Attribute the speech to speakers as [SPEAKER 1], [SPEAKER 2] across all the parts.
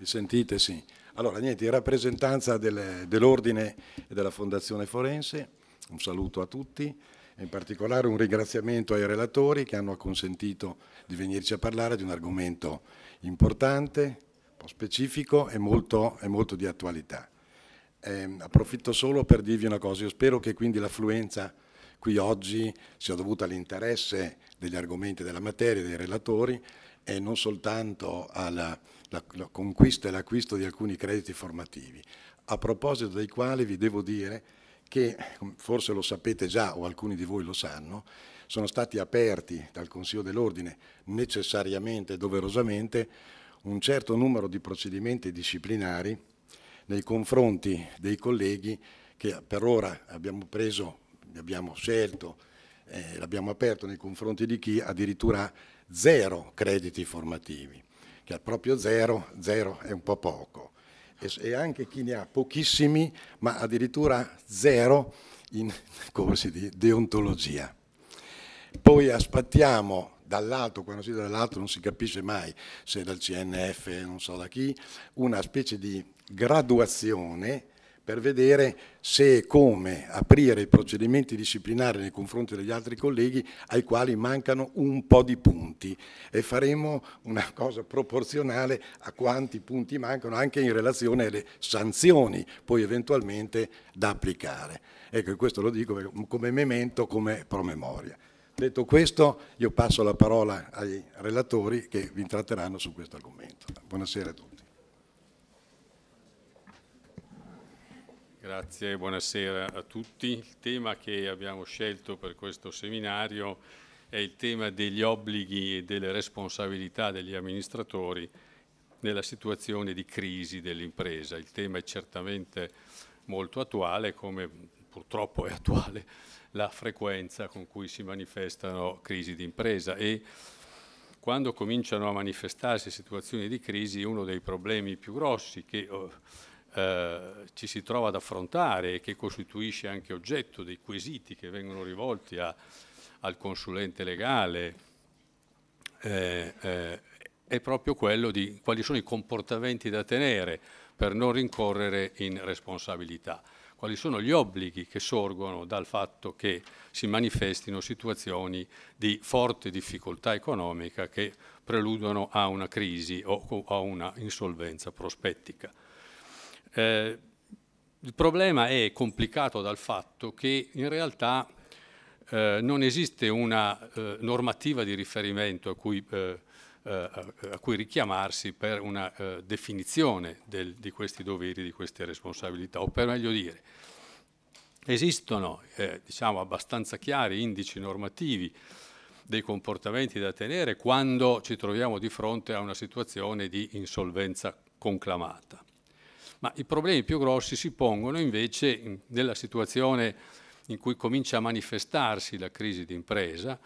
[SPEAKER 1] Mi sentite? Sì. Allora, niente, in rappresentanza dell'Ordine e della Fondazione Forense, un saluto a tutti e in particolare un ringraziamento ai relatori che hanno consentito di venirci a parlare di un argomento importante, un po' specifico e molto, e molto di attualità. Eh, approfitto solo per dirvi una cosa, io spero che quindi l'affluenza qui oggi sia dovuta all'interesse degli argomenti della materia, dei relatori e non soltanto alla la, la conquista e l'acquisto di alcuni crediti formativi, a proposito dei quali vi devo dire che, mm, forse lo sapete già o alcuni di voi lo sanno, sono stati aperti dal Consiglio dell'Ordine necessariamente e doverosamente un certo numero di procedimenti disciplinari nei confronti dei colleghi che per ora abbiamo preso, abbiamo scelto, eh, l'abbiamo aperto nei confronti di chi addirittura zero crediti formativi che al proprio zero, zero è un po' poco. E, e anche chi ne ha pochissimi, ma addirittura zero in corsi di deontologia. Poi aspettiamo dall'alto, quando si dice dall'alto non si capisce mai se dal CNF, non so da chi, una specie di graduazione per vedere se e come aprire i procedimenti disciplinari nei confronti degli altri colleghi ai quali mancano un po' di punti e faremo una cosa proporzionale a quanti punti mancano anche in relazione alle sanzioni poi eventualmente da applicare. Ecco, questo lo dico come memento, come promemoria. Detto questo, io passo la parola ai relatori che vi tratteranno su questo argomento. Buonasera a tutti.
[SPEAKER 2] Grazie, buonasera a tutti. Il tema che abbiamo scelto per questo seminario è il tema degli obblighi e delle responsabilità degli amministratori nella situazione di crisi dell'impresa. Il tema è certamente molto attuale, come purtroppo è attuale la frequenza con cui si manifestano crisi di impresa e quando cominciano a manifestarsi situazioni di crisi uno dei problemi più grossi che eh, eh, ci si trova ad affrontare e che costituisce anche oggetto dei quesiti che vengono rivolti a, al consulente legale, eh, eh, è proprio quello di quali sono i comportamenti da tenere per non rincorrere in responsabilità, quali sono gli obblighi che sorgono dal fatto che si manifestino situazioni di forte difficoltà economica che preludono a una crisi o a una insolvenza prospettica. Eh, il problema è complicato dal fatto che in realtà eh, non esiste una eh, normativa di riferimento a cui, eh, eh, a cui richiamarsi per una eh, definizione del, di questi doveri, di queste responsabilità, o per meglio dire, esistono diciamo abbastanza chiari indici normativi dei comportamenti da tenere quando ci troviamo di fronte a una situazione di insolvenza conclamata ma i problemi più grossi si pongono invece nella situazione in cui comincia a manifestarsi la crisi d'impresa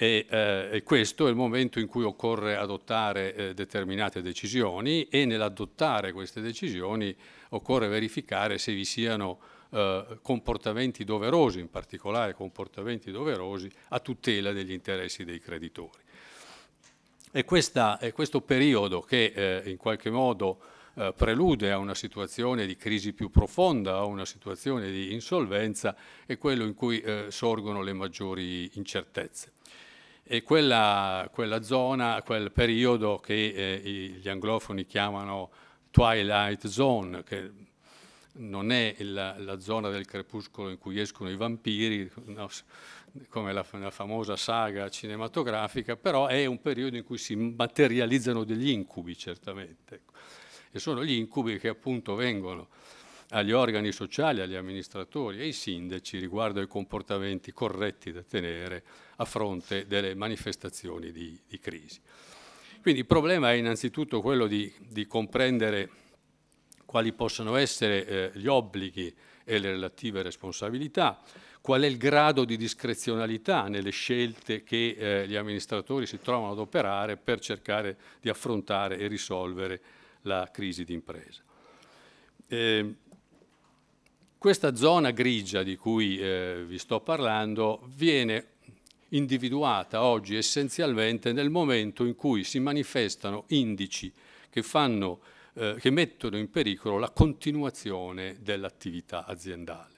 [SPEAKER 2] e, eh, e, questo è il momento in cui occorre adottare eh, determinate decisioni e nell'adottare queste decisioni occorre verificare se vi siano eh, comportamenti doverosi, in particolare comportamenti doverosi a tutela degli interessi dei creditori. E, questa, è questo periodo che eh, in qualche modo eh, prelude a una situazione di crisi più profonda, a una situazione di insolvenza, è quello in cui eh, sorgono le maggiori incertezze. E quella, quella zona, quel periodo che eh, gli anglofoni chiamano Twilight Zone, che non è la, la, zona del crepuscolo in cui escono i vampiri, no, come la, la, famosa saga cinematografica, però è un periodo in cui si materializzano degli incubi, certamente e sono gli incubi che appunto vengono agli organi sociali, agli amministratori e ai sindaci riguardo ai comportamenti corretti da tenere a fronte delle manifestazioni di, di crisi. Quindi il problema è innanzitutto quello di, di comprendere quali possono essere eh, gli obblighi e le relative responsabilità, qual è il grado di discrezionalità nelle scelte che eh, gli amministratori si trovano ad operare per cercare di affrontare e risolvere la crisi d'impresa. Eh, questa zona grigia di cui eh, vi sto parlando viene individuata oggi essenzialmente nel momento in cui si manifestano indici che, fanno, eh, che mettono in pericolo la continuazione dell'attività aziendale.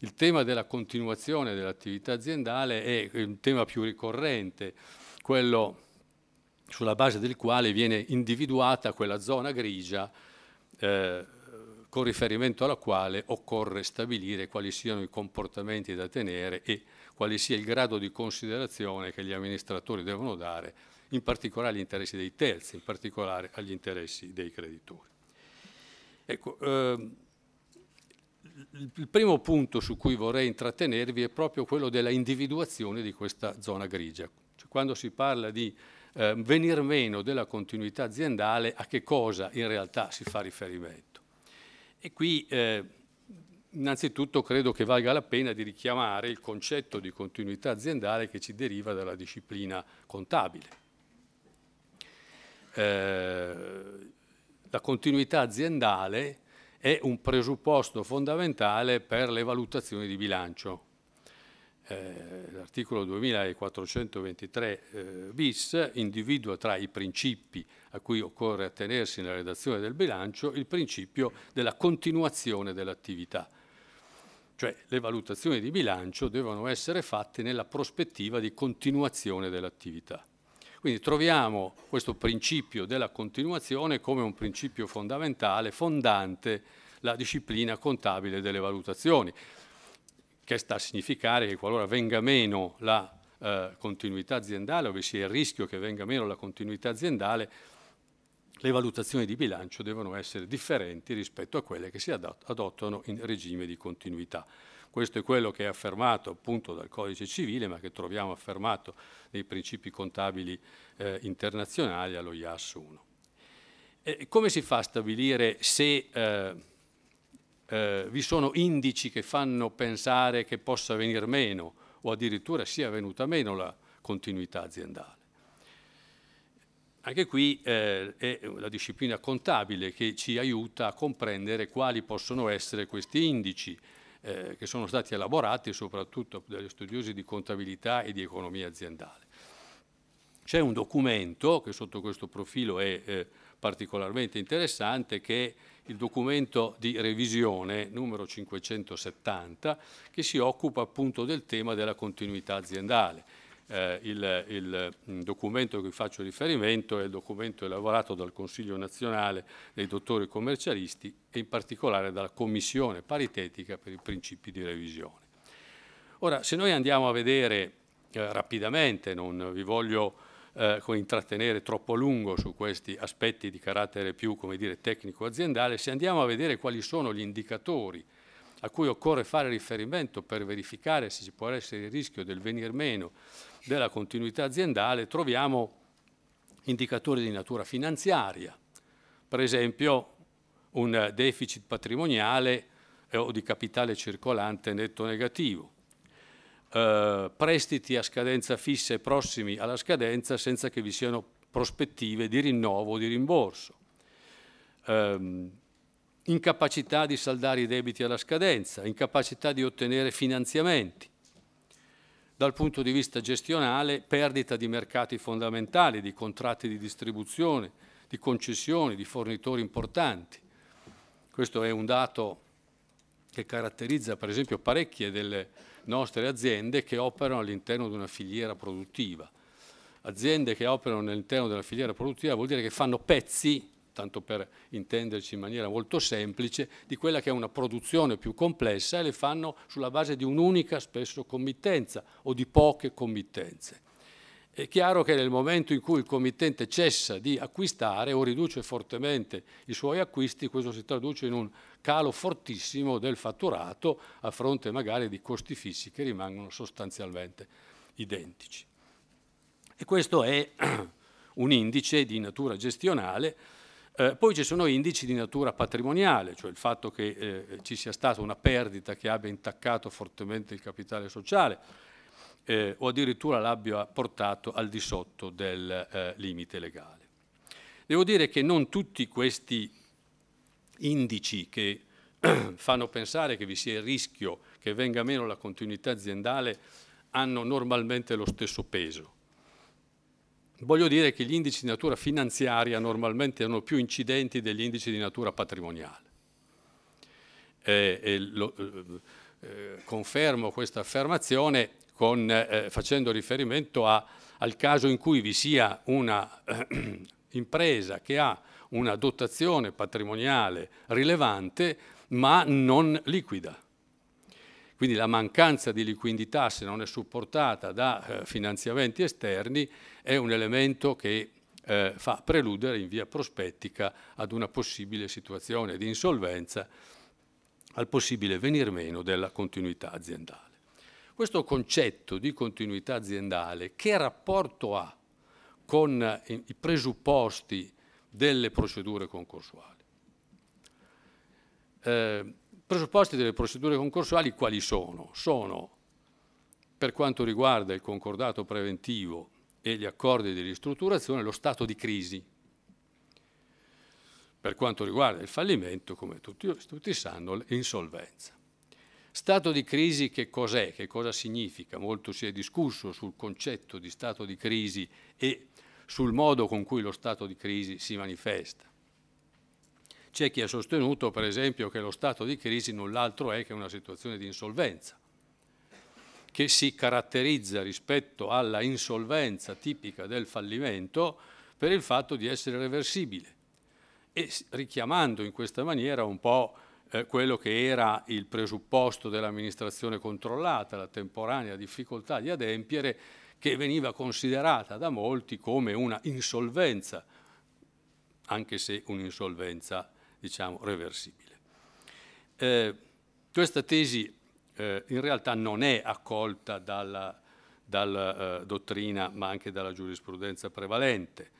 [SPEAKER 2] Il tema della continuazione dell'attività aziendale è il tema più ricorrente, quello sulla base del quale viene individuata quella zona grigia eh, con riferimento alla quale occorre stabilire quali siano i comportamenti da tenere e quale sia il grado di considerazione che gli amministratori devono dare, in particolare agli interessi dei terzi, in particolare agli interessi dei creditori. Ecco, ehm, il primo punto su cui vorrei intrattenervi è proprio quello della individuazione di questa zona grigia. Cioè, quando si parla di eh, venir meno della continuità aziendale a che cosa in realtà si fa riferimento. E qui eh, innanzitutto credo che valga la pena di richiamare il concetto di continuità aziendale che ci deriva dalla disciplina contabile. Eh, la continuità aziendale è un presupposto fondamentale per le valutazioni di bilancio eh, l'articolo 2423 eh, bis individua tra i principi a cui occorre attenersi nella redazione del bilancio il principio della continuazione dell'attività. Cioè le valutazioni di bilancio devono essere fatte nella prospettiva di continuazione dell'attività. Quindi troviamo questo principio della continuazione come un principio fondamentale, fondante la disciplina contabile delle valutazioni che sta a significare che qualora venga meno la eh, continuità aziendale, ove sia il rischio che venga meno la continuità aziendale, le valutazioni di bilancio devono essere differenti rispetto a quelle che si adottano in regime di continuità. Questo è quello che è affermato appunto dal codice civile, ma che troviamo affermato nei principi contabili eh, internazionali allo IAS 1. E come si fa a stabilire se eh, eh, vi sono indici che fanno pensare che possa venire meno o addirittura sia venuta meno la continuità aziendale. Anche qui eh, è la disciplina contabile che ci aiuta a comprendere quali possono essere questi indici eh, che sono stati elaborati soprattutto dagli studiosi di contabilità e di economia aziendale. C'è un documento che sotto questo profilo è eh, particolarmente interessante che è il documento di revisione numero 570 che si occupa appunto del tema della continuità aziendale. Eh, il, il, mm, documento a cui faccio riferimento è il documento elaborato dal Consiglio nazionale dei dottori commercialisti e in particolare dalla Commissione paritetica per i principi di revisione. Ora, se noi andiamo a vedere eh, rapidamente, non vi voglio eh, intrattenere troppo a lungo su questi aspetti di carattere più tecnico-aziendale, se andiamo a vedere quali sono gli indicatori a cui occorre fare riferimento per verificare se ci può essere il rischio del venir meno della continuità aziendale, troviamo indicatori di natura finanziaria, per esempio un deficit patrimoniale eh, o di capitale circolante netto negativo, eh, prestiti a scadenza fissa e prossimi alla scadenza senza che vi siano prospettive di rinnovo o di rimborso. Eh, incapacità di saldare i debiti alla scadenza, incapacità di ottenere finanziamenti. Dal punto di vista gestionale, perdita di mercati fondamentali, di contratti di distribuzione, di concessioni, di fornitori importanti. Questo è un dato che caratterizza per esempio parecchie delle nostre aziende che operano all'interno di una filiera produttiva. Aziende che operano all'interno della filiera produttiva vuol dire che fanno pezzi, tanto per intenderci in maniera molto semplice, di quella che è una produzione più complessa e le fanno sulla base di un'unica spesso committenza o di poche committenze. È chiaro che nel momento in cui il committente cessa di acquistare o riduce fortemente i suoi acquisti, questo si traduce in un calo fortissimo del fatturato a fronte magari di costi fissi che rimangono sostanzialmente identici. E questo è un indice di natura gestionale. Eh, poi ci sono indici di natura patrimoniale, cioè il fatto che eh, ci sia stata una perdita che abbia intaccato fortemente il capitale sociale eh, o addirittura l'abbia portato al di sotto del eh, limite legale. Devo dire che non tutti questi indici che fanno pensare che vi sia il rischio che venga meno la continuità aziendale hanno normalmente lo stesso peso. Voglio dire che gli indici di natura finanziaria normalmente hanno più incidenti degli indici di natura patrimoniale. Eh, eh, lo, eh, confermo questa affermazione con, eh, facendo riferimento a, al caso in cui vi sia una impresa che ha una dotazione patrimoniale rilevante ma non liquida. Quindi la mancanza di liquidità, se non è supportata da eh, finanziamenti esterni, è un elemento che eh, fa preludere in via prospettica ad una possibile situazione di insolvenza, al possibile venir meno della continuità aziendale. Questo concetto di continuità aziendale che rapporto ha con eh, i presupposti delle procedure concorsuali. Eh, presupposti delle procedure concorsuali quali sono? Sono, per quanto riguarda il concordato preventivo e gli accordi di ristrutturazione, lo stato di crisi. Per quanto riguarda il fallimento, come tutti, tutti sanno, l'insolvenza. Stato di crisi che cos'è, che cosa significa? Molto si è discusso sul concetto di stato di crisi e sul modo con cui lo stato di crisi si manifesta. C'è chi ha sostenuto, per esempio, che lo stato di crisi null'altro è che una situazione di insolvenza, che si caratterizza rispetto alla insolvenza tipica del fallimento per il fatto di essere reversibile e richiamando in questa maniera un po' eh, quello che era il presupposto dell'amministrazione controllata, la temporanea difficoltà di adempiere, che veniva considerata da molti come una insolvenza, anche se un'insolvenza diciamo reversibile. Eh, questa tesi eh, in realtà non è accolta dalla, dalla eh, dottrina ma anche dalla giurisprudenza prevalente.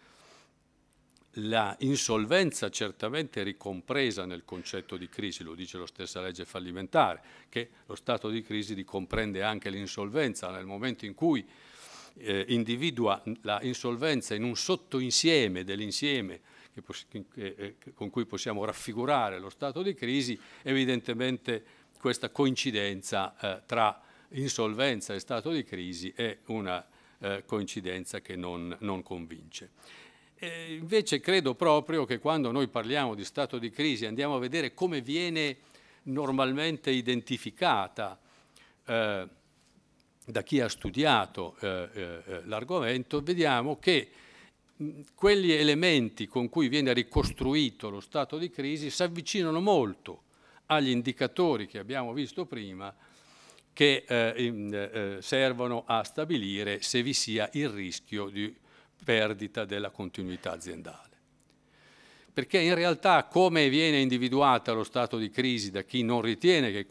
[SPEAKER 2] La insolvenza certamente è ricompresa nel concetto di crisi, lo dice la stessa legge fallimentare, che lo stato di crisi ricomprende anche l'insolvenza nel momento in cui eh, individua la insolvenza in un sottoinsieme dell'insieme eh, con cui possiamo raffigurare lo stato di crisi, evidentemente questa coincidenza eh, tra insolvenza e stato di crisi è una eh, coincidenza che non, non convince. E invece credo proprio che quando noi parliamo di stato di crisi andiamo a vedere come viene normalmente identificata eh, da chi ha studiato eh, eh, eh l'argomento, vediamo che quegli elementi con cui viene ricostruito lo stato di crisi si avvicinano molto agli indicatori che abbiamo visto prima che eh, eh, eh, servono a stabilire se vi sia il rischio di perdita della continuità aziendale. Perché in realtà come viene individuata lo stato di crisi da chi non ritiene che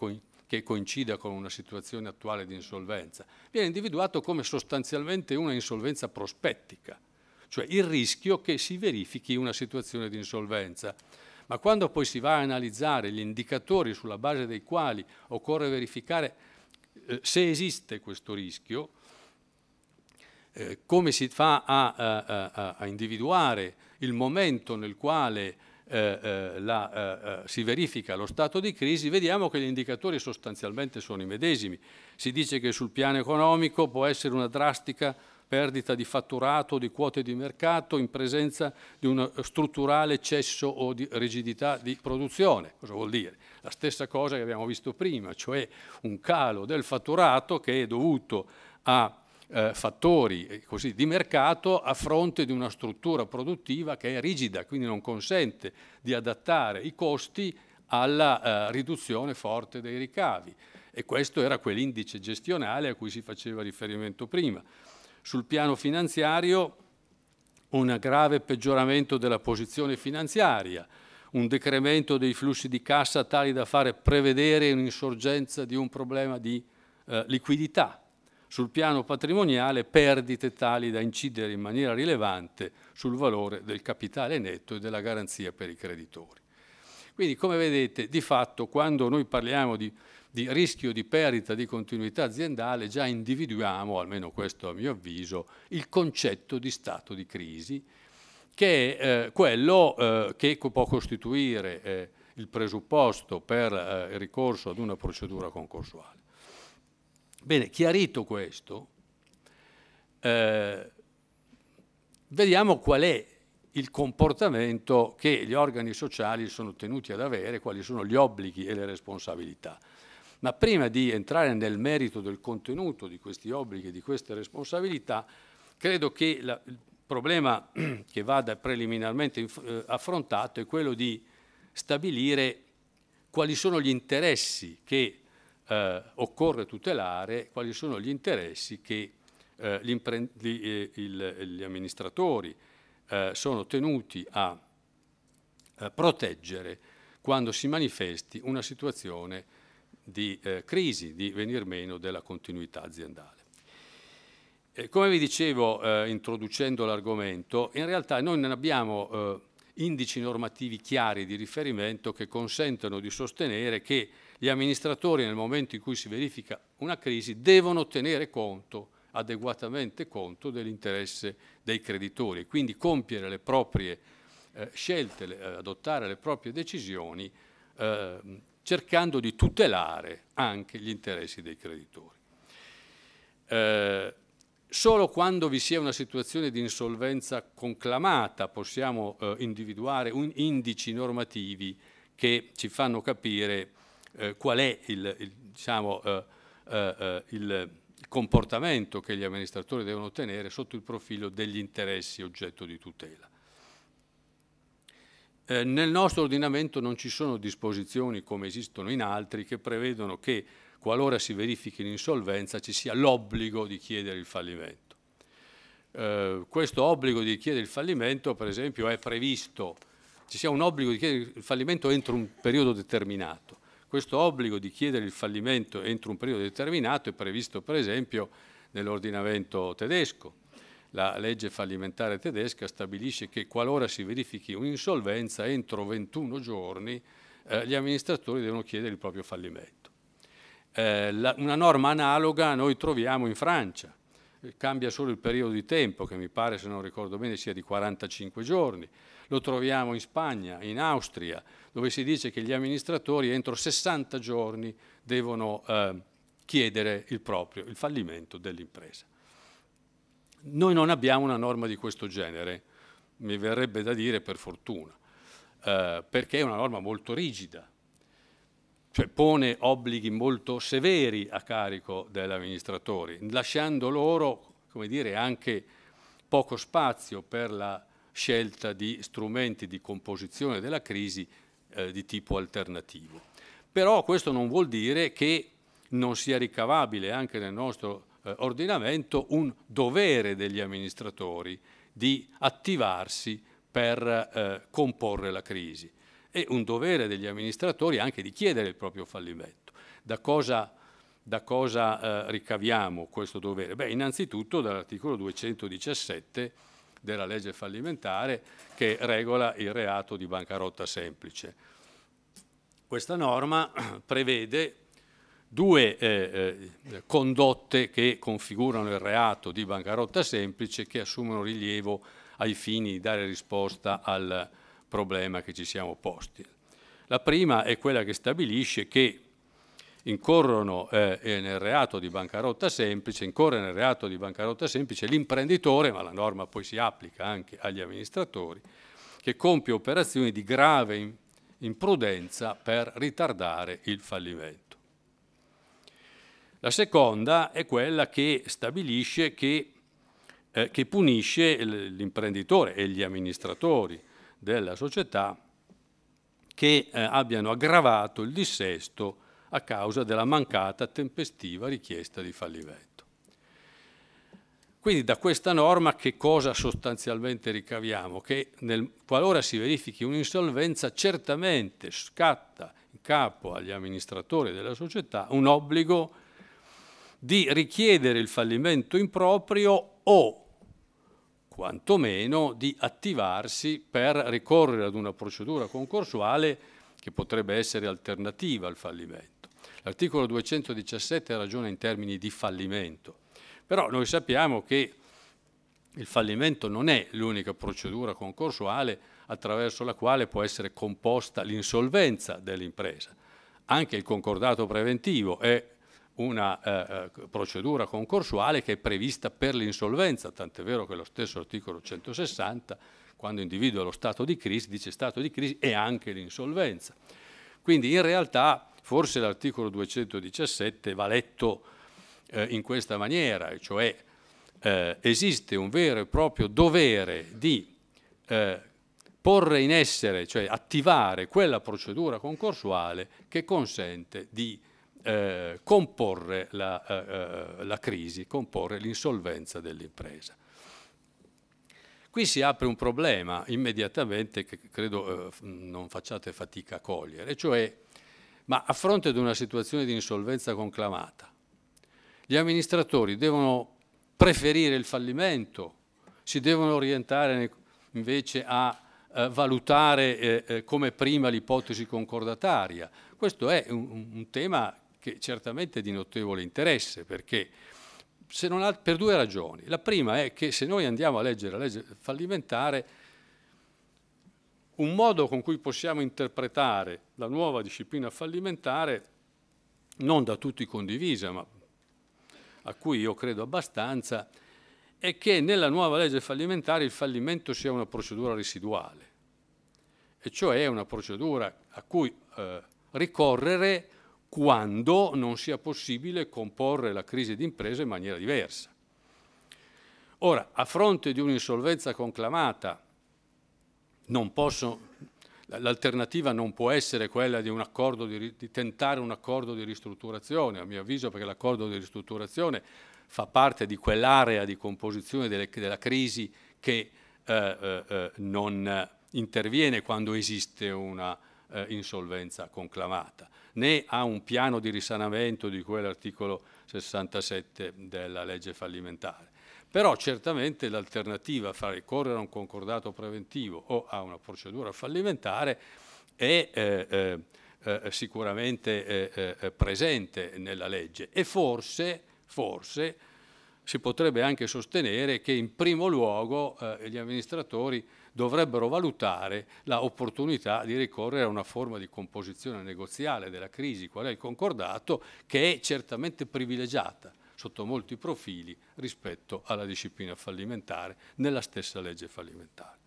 [SPEAKER 2] che coincida con una situazione attuale di insolvenza, viene individuato come sostanzialmente una insolvenza prospettica, cioè il rischio che si verifichi una situazione di insolvenza. Ma quando poi si va a analizzare gli indicatori sulla base dei quali occorre verificare eh, se esiste questo rischio, eh, come si fa a, a, a, individuare il momento nel quale eh, eh, la, eh, eh, si verifica lo stato di crisi, vediamo che gli indicatori sostanzialmente sono i medesimi. Si dice che sul piano economico può essere una drastica perdita di fatturato, di quote di mercato in presenza di un strutturale eccesso o di rigidità di produzione. Cosa vuol dire? La stessa cosa che abbiamo visto prima, cioè un calo del fatturato che è dovuto a eh, fattori eh, così, di mercato a fronte di una struttura produttiva che è rigida, quindi non consente di adattare i costi alla eh, riduzione forte dei ricavi. E questo era quell'indice gestionale a cui si faceva riferimento prima. Sul piano finanziario un grave peggioramento della posizione finanziaria, un decremento dei flussi di cassa tali da fare prevedere un'insorgenza di un problema di eh, liquidità sul piano patrimoniale perdite tali da incidere in maniera rilevante sul valore del capitale netto e della garanzia per i creditori. Quindi come vedete di fatto quando noi parliamo di, di rischio di perdita di continuità aziendale già individuiamo, almeno questo a mio avviso, il concetto di stato di crisi che è eh, quello eh, che può costituire eh, il presupposto per eh, il ricorso ad una procedura concorsuale. Bene, chiarito questo, eh, vediamo qual è il comportamento che gli organi sociali sono tenuti ad avere, quali sono gli obblighi e le responsabilità. Ma prima di entrare nel merito del contenuto di questi obblighi e di queste responsabilità, credo che la, il problema che vada preliminarmente eh, affrontato è quello di stabilire quali sono gli interessi che eh, occorre tutelare quali sono gli interessi che eh, gli, gli, eh, il, gli, amministratori eh, sono tenuti a eh, proteggere quando si manifesti una situazione di eh, crisi, di venir meno della continuità aziendale. E come vi dicevo introducendo l'argomento, in realtà noi non abbiamo indici normativi chiari di riferimento che consentano di sostenere che gli amministratori nel momento in cui si verifica una crisi devono tenere conto, adeguatamente conto, dell'interesse dei creditori e quindi compiere le proprie eh, scelte, le, eh, adottare le proprie decisioni eh, cercando di tutelare anche gli interessi dei creditori. Eh, Solo quando vi sia una situazione di insolvenza conclamata possiamo eh, individuare indici normativi che ci fanno capire eh, qual è il, il, diciamo, eh, eh, eh, il, comportamento che gli amministratori devono tenere sotto il profilo degli interessi oggetto di tutela. nel nostro ordinamento non ci sono disposizioni come esistono in altri che prevedono che qualora si verifichi l'insolvenza ci sia l'obbligo di chiedere il fallimento. Uh, questo obbligo di chiedere il fallimento, per esempio, è previsto, ci sia un obbligo di chiedere il fallimento entro un periodo determinato. Questo obbligo di chiedere il fallimento entro un periodo determinato è previsto per esempio nell'ordinamento tedesco. La legge fallimentare tedesca stabilisce che qualora si verifichi un'insolvenza entro 21 giorni eh, gli amministratori devono chiedere il proprio fallimento. Eh, la, una norma analoga noi troviamo in Francia, cambia solo il periodo di tempo che mi pare se non ricordo bene sia di 45 giorni. Lo troviamo in Spagna, in Austria, dove si dice che gli amministratori entro 60 giorni devono eh, chiedere il proprio, il fallimento dell'impresa. Noi non abbiamo una norma di questo genere, mi verrebbe da dire per fortuna, eh, perché è una norma molto rigida, cioè pone obblighi molto severi a carico degli amministratori, lasciando loro, come dire, anche poco spazio per la scelta di strumenti di composizione della crisi eh, di tipo alternativo. Però questo non vuol dire che non sia ricavabile anche nel nostro eh, ordinamento un dovere degli amministratori di attivarsi per eh, comporre la crisi e un dovere degli amministratori anche di chiedere il proprio fallimento. Da cosa, da cosa eh, ricaviamo questo dovere? Beh, innanzitutto dall'articolo 217 della legge fallimentare che regola il reato di bancarotta semplice. Questa norma prevede due eh, eh, condotte che configurano il reato di bancarotta semplice che assumono rilievo ai fini di dare risposta al problema che ci siamo posti. La prima è quella che stabilisce che incorrono eh, eh, nel reato di bancarotta semplice, incorre nel reato di bancarotta semplice l'imprenditore, ma la norma poi si applica anche agli amministratori, che compie operazioni di grave imprudenza per ritardare il fallimento. La seconda è quella che stabilisce che, eh, che punisce l'imprenditore e gli amministratori della società che eh, abbiano aggravato il dissesto a causa della mancata tempestiva richiesta di fallimento. Quindi da questa norma che cosa sostanzialmente ricaviamo? Che nel, qualora si verifichi un'insolvenza certamente scatta in capo agli amministratori della società un obbligo di richiedere il fallimento improprio o quantomeno di attivarsi per ricorrere ad una procedura concorsuale che potrebbe essere alternativa al fallimento. L'articolo 217 ragiona in termini di fallimento, però noi sappiamo che il fallimento non è l'unica procedura concorsuale attraverso la quale può essere composta l'insolvenza dell'impresa. Anche il concordato preventivo è una eh, eh procedura concorsuale che è prevista per l'insolvenza, tant'è vero che lo stesso articolo 160, quando individua lo stato di crisi, dice stato di crisi e anche l'insolvenza. Quindi in realtà Forse l'articolo 217 va letto eh, in questa maniera, cioè eh, esiste un vero e proprio dovere di eh, porre in essere, cioè attivare quella procedura concorsuale che consente di eh, comporre la, eh, eh, la, crisi, comporre l'insolvenza dell'impresa. Qui si apre un problema immediatamente che credo eh, non facciate fatica a cogliere, cioè ma a fronte di una situazione di insolvenza conclamata, gli amministratori devono preferire il fallimento, si devono orientare invece a eh, valutare eh, eh, come prima l'ipotesi concordataria. Questo è un, un, tema che certamente è di notevole interesse, perché ha, per due ragioni. La prima è che se noi andiamo a leggere la legge fallimentare, un modo con cui possiamo interpretare la nuova disciplina fallimentare, non da tutti condivisa, ma a cui io credo abbastanza, è che nella nuova legge fallimentare il fallimento sia una procedura residuale, e cioè una procedura a cui eh, ricorrere quando non sia possibile comporre la crisi d'impresa in maniera diversa. Ora, a fronte di un'insolvenza conclamata l'alternativa non può essere quella di, un di, di tentare un accordo di ristrutturazione, a mio avviso perché l'accordo di ristrutturazione fa parte di quell'area di composizione delle, della crisi che eh, eh, eh non interviene quando esiste una eh, insolvenza conclamata, né ha un piano di risanamento di quell'articolo 67 della legge fallimentare. Però certamente l'alternativa fra ricorrere a un concordato preventivo o a una procedura fallimentare è eh, eh, eh sicuramente eh, eh, presente nella legge e forse, forse, si potrebbe anche sostenere che in primo luogo eh, gli amministratori dovrebbero valutare l'opportunità di ricorrere a una forma di composizione negoziale della crisi, qual è il concordato, che è certamente privilegiata sotto molti profili rispetto alla disciplina fallimentare nella stessa legge fallimentare.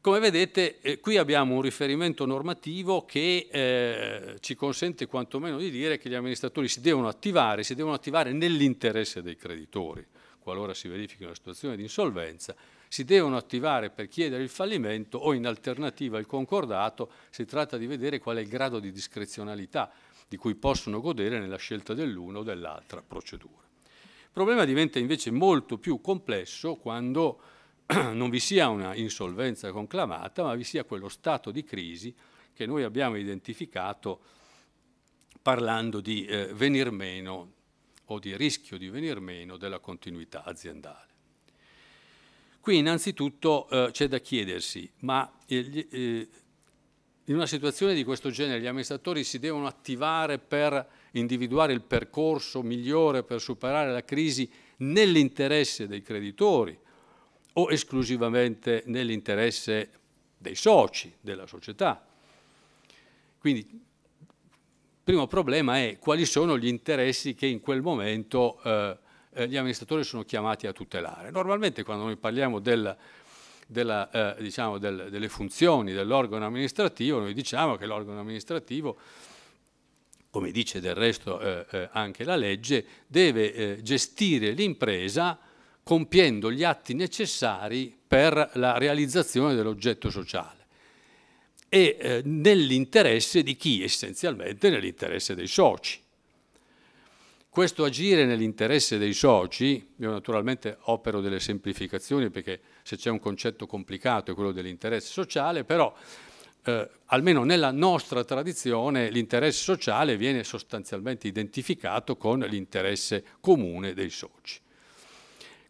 [SPEAKER 2] Come vedete eh, qui abbiamo un riferimento normativo che eh, ci consente quantomeno di dire che gli amministratori si devono attivare, si devono attivare nell'interesse dei creditori, qualora si verifichi una situazione di insolvenza, si devono attivare per chiedere il fallimento o in alternativa il concordato, si tratta di vedere qual è il grado di discrezionalità di cui possono godere nella scelta dell'una o dell'altra procedura. Il problema diventa invece molto più complesso quando non vi sia una insolvenza conclamata, ma vi sia quello stato di crisi che noi abbiamo identificato parlando di eh, venir meno o di rischio di venir meno della continuità aziendale. Qui innanzitutto eh, c'è da chiedersi, ma eh, in una situazione di questo genere gli amministratori si devono attivare per individuare il percorso migliore per superare la crisi nell'interesse dei creditori o esclusivamente nell'interesse dei soci della società. Quindi il primo problema è quali sono gli interessi che in quel momento eh, eh gli amministratori sono chiamati a tutelare. Normalmente quando noi parliamo del della, eh, diciamo del, delle funzioni dell'organo amministrativo, noi diciamo che l'organo amministrativo come dice del resto eh, eh, anche la legge, deve eh, gestire l'impresa compiendo gli atti necessari per la realizzazione dell'oggetto sociale e eh, nell'interesse di chi? Essenzialmente nell'interesse dei soci. Questo agire nell'interesse dei soci, io naturalmente opero delle semplificazioni perché se c'è un concetto complicato è quello dell'interesse sociale, però eh, almeno nella nostra tradizione l'interesse sociale viene sostanzialmente identificato con l'interesse comune dei soci.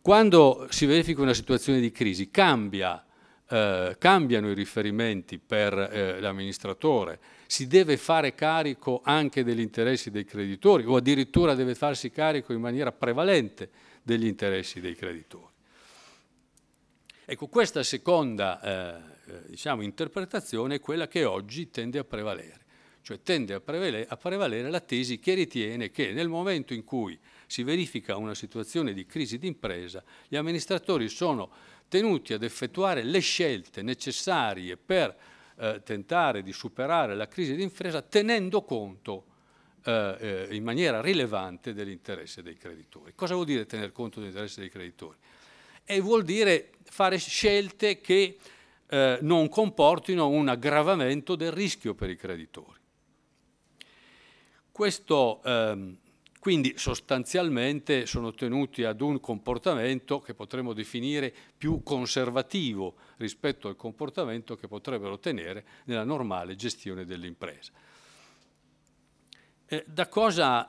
[SPEAKER 2] Quando si verifica una situazione di crisi cambia, eh, cambiano i riferimenti per eh, l'amministratore, si deve fare carico anche degli interessi dei creditori o addirittura deve farsi carico in maniera prevalente degli interessi dei creditori. Ecco, questa seconda eh, eh diciamo, interpretazione è quella che oggi tende a prevalere, cioè tende a prevalere, a prevalere la tesi che ritiene che nel momento in cui si verifica una situazione di crisi d'impresa, gli amministratori sono tenuti ad effettuare le scelte necessarie per eh, tentare di superare la crisi d'impresa tenendo conto eh, eh, in maniera rilevante dell'interesse dei creditori. Cosa vuol dire tener conto dell'interesse dei creditori? E vuol dire fare scelte che eh, non comportino un aggravamento del rischio per i creditori. Questo ehm, quindi sostanzialmente sono tenuti ad un comportamento che potremmo definire più conservativo rispetto al comportamento che potrebbero tenere nella normale gestione dell'impresa. Eh, da cosa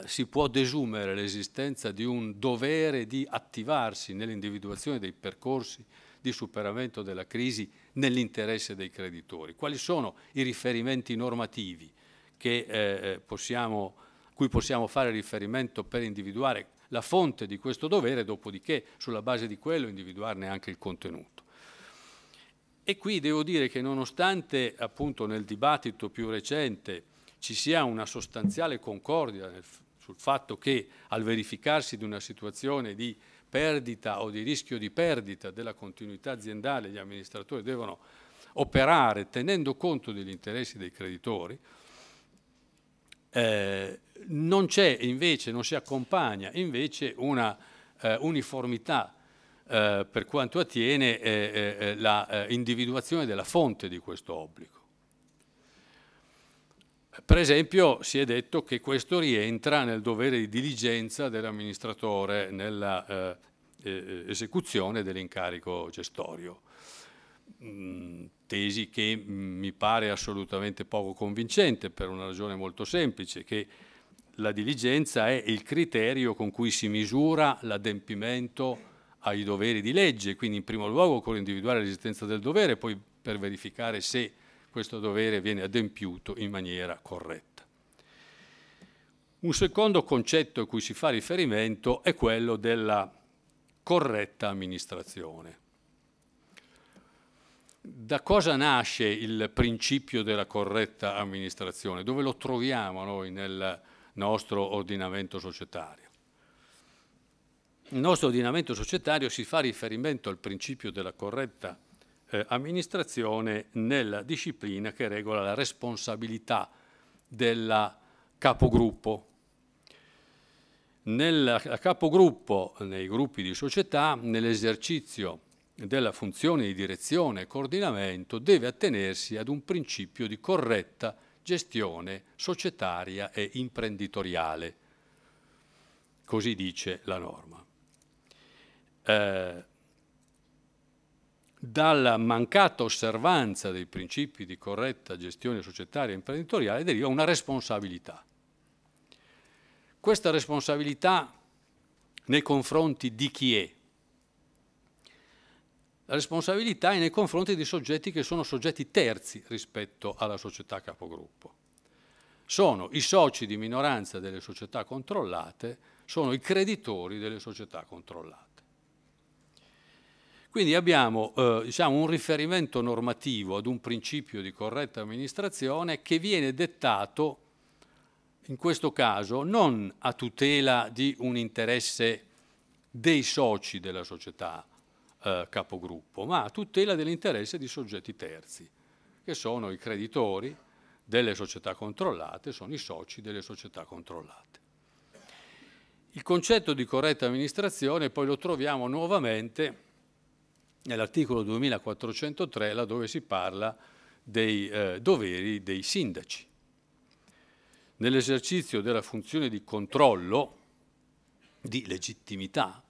[SPEAKER 2] eh, si può desumere l'esistenza di un dovere di attivarsi nell'individuazione dei percorsi di superamento della crisi nell'interesse dei creditori? Quali sono i riferimenti normativi che eh, eh possiamo cui possiamo fare riferimento per individuare la fonte di questo dovere, dopodiché sulla base di quello individuarne anche il contenuto. E qui devo dire che nonostante appunto nel dibattito più recente ci sia una sostanziale concordia nel, sul fatto che al verificarsi di una situazione di perdita o di rischio di perdita della continuità aziendale gli amministratori devono operare tenendo conto degli interessi dei creditori, eh, non c'è invece, non si accompagna invece una eh, uniformità eh, per quanto attiene eh, eh, l'individuazione della fonte di questo obbligo. Per esempio si è detto che questo rientra nel dovere di diligenza dell'amministratore nell'esecuzione dell'incarico gestorio tesi che mi pare assolutamente poco convincente per una ragione molto semplice, che la diligenza è il criterio con cui si misura l'adempimento ai doveri di legge, quindi in primo luogo con l'individuare l'esistenza del dovere, poi per verificare se questo dovere viene adempiuto in maniera corretta. Un secondo concetto a cui si fa riferimento è quello della corretta amministrazione. Da cosa nasce il principio della corretta amministrazione? Dove lo troviamo noi nel nostro ordinamento societario? Il nostro ordinamento societario si fa riferimento al principio della corretta eh, amministrazione nella disciplina che regola la responsabilità del capogruppo. Nel capogruppo, nei gruppi di società, nell'esercizio della funzione di direzione e coordinamento deve attenersi ad un principio di corretta gestione societaria e imprenditoriale. Così dice la norma. Eh, dalla mancata osservanza dei principi di corretta gestione societaria e imprenditoriale deriva una responsabilità. Questa responsabilità nei confronti di chi è? la responsabilità è nei confronti di soggetti che sono soggetti terzi rispetto alla società capogruppo. Sono i soci di minoranza delle società controllate, sono i creditori delle società controllate. Quindi abbiamo eh, diciamo, un riferimento normativo ad un principio di corretta amministrazione che viene dettato, in questo caso, non a tutela di un interesse dei soci della società, eh, capogruppo, ma a tutela dell'interesse di soggetti terzi, che sono i creditori delle società controllate, sono i soci delle società controllate. Il concetto di corretta amministrazione poi lo troviamo nuovamente nell'articolo 2403, laddove si parla dei eh, doveri dei sindaci. Nell'esercizio della funzione di controllo, di legittimità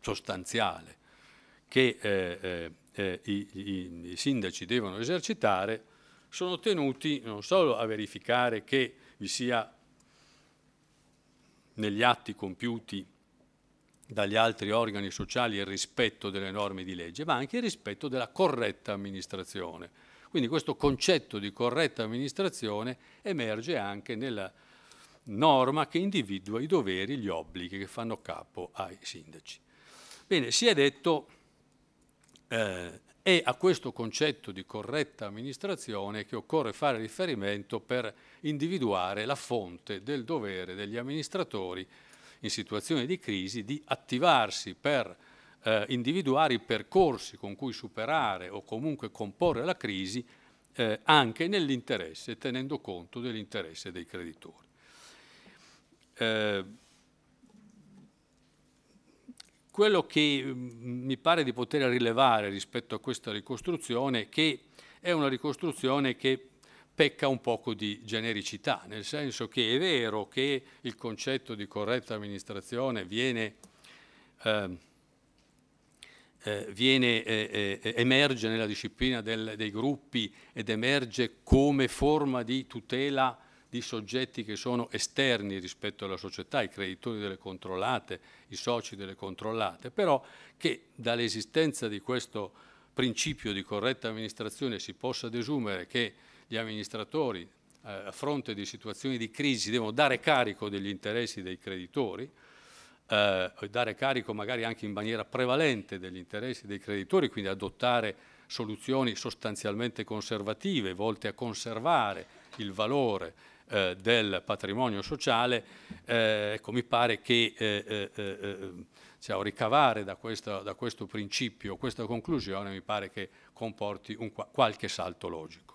[SPEAKER 2] sostanziale che eh, eh, eh, i, i, i, sindaci devono esercitare, sono tenuti non solo a verificare che vi sia negli atti compiuti dagli altri organi sociali il rispetto delle norme di legge, ma anche il rispetto della corretta amministrazione. Quindi questo concetto di corretta amministrazione emerge anche nella norma che individua i doveri, gli obblighi che fanno capo ai sindaci. Bene, si è detto eh, è a questo concetto di corretta amministrazione che occorre fare riferimento per individuare la fonte del dovere degli amministratori in situazioni di crisi di attivarsi per eh, individuare i percorsi con cui superare o comunque comporre la crisi eh, anche nell'interesse, tenendo conto dell'interesse dei creditori. Eh, quello che mm, mi pare di poter rilevare rispetto a questa ricostruzione è che è una ricostruzione che pecca un poco di genericità, nel senso che è vero che il concetto di corretta amministrazione viene, eh, eh, viene eh, eh, emerge nella disciplina del, dei gruppi ed emerge come forma di tutela di soggetti che sono esterni rispetto alla società, i creditori delle controllate, i soci delle controllate, però che dall'esistenza di questo principio di corretta amministrazione si possa desumere che gli amministratori eh, a fronte di situazioni di crisi devono dare carico degli interessi dei creditori, eh, dare carico magari anche in maniera prevalente degli interessi dei creditori, quindi adottare soluzioni sostanzialmente conservative volte a conservare il valore eh, del patrimonio sociale, eh, ecco, mi pare che eh, eh, eh cioè, ricavare da, questa, da questo principio, questa conclusione, mi pare che comporti un, qualche salto logico.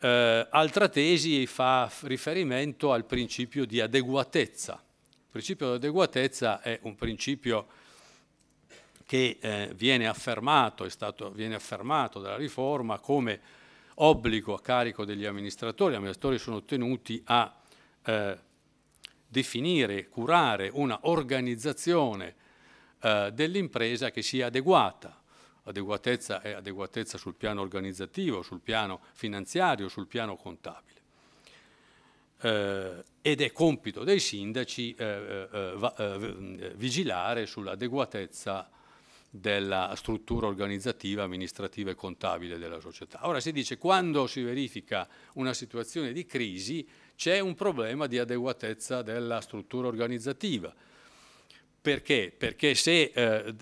[SPEAKER 2] Eh, altra tesi fa riferimento al principio di adeguatezza. Il principio di adeguatezza è un principio che eh, viene, affermato, è stato, viene, affermato, dalla riforma come obbligo a carico degli amministratori, gli amministratori sono tenuti a eh, definire, curare una organizzazione eh, dell'impresa che sia adeguata, adeguatezza è adeguatezza sul piano organizzativo, sul piano finanziario, sul piano contabile. Eh, ed è compito dei sindaci eh, eh, eh, eh, eh vigilare sull'adeguatezza della struttura organizzativa, amministrativa e contabile della società. Ora si dice quando si verifica una situazione di crisi c'è un problema di adeguatezza della struttura organizzativa. Perché? Perché se eh,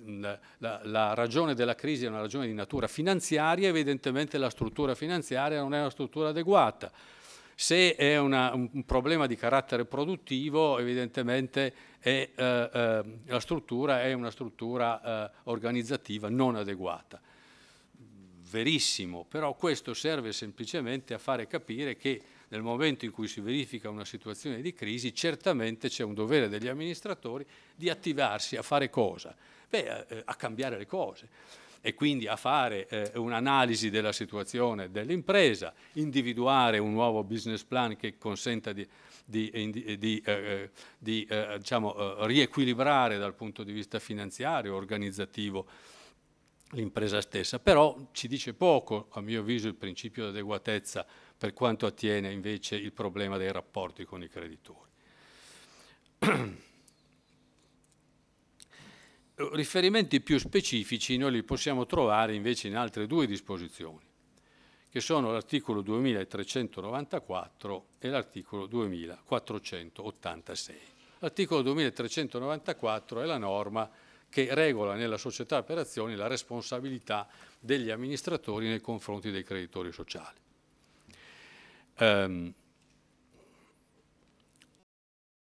[SPEAKER 2] la, la, ragione della crisi è una ragione di natura finanziaria, evidentemente la struttura finanziaria non è una struttura adeguata. Se è una, un problema di carattere produttivo, evidentemente è, eh, eh, la struttura è una struttura eh, organizzativa non adeguata. Verissimo, però questo serve semplicemente a fare capire che nel momento in cui si verifica una situazione di crisi, certamente c'è un dovere degli amministratori di attivarsi a fare cosa? Beh, a, a cambiare le cose e quindi a fare eh, un'analisi della situazione dell'impresa, individuare un nuovo business plan che consenta di, di, eh, eh, di, eh, eh, di eh, diciamo, riequilibrare dal punto di vista finanziario, organizzativo l'impresa stessa, però ci dice poco, a mio avviso, il principio di adeguatezza per quanto attiene invece il problema dei rapporti con i creditori. riferimenti più specifici noi li possiamo trovare invece in altre due disposizioni, che sono l'articolo 2394 e l'articolo 2486. L'articolo 2394 è la norma che regola nella società operazioni la responsabilità degli amministratori nei confronti dei creditori sociali. Um,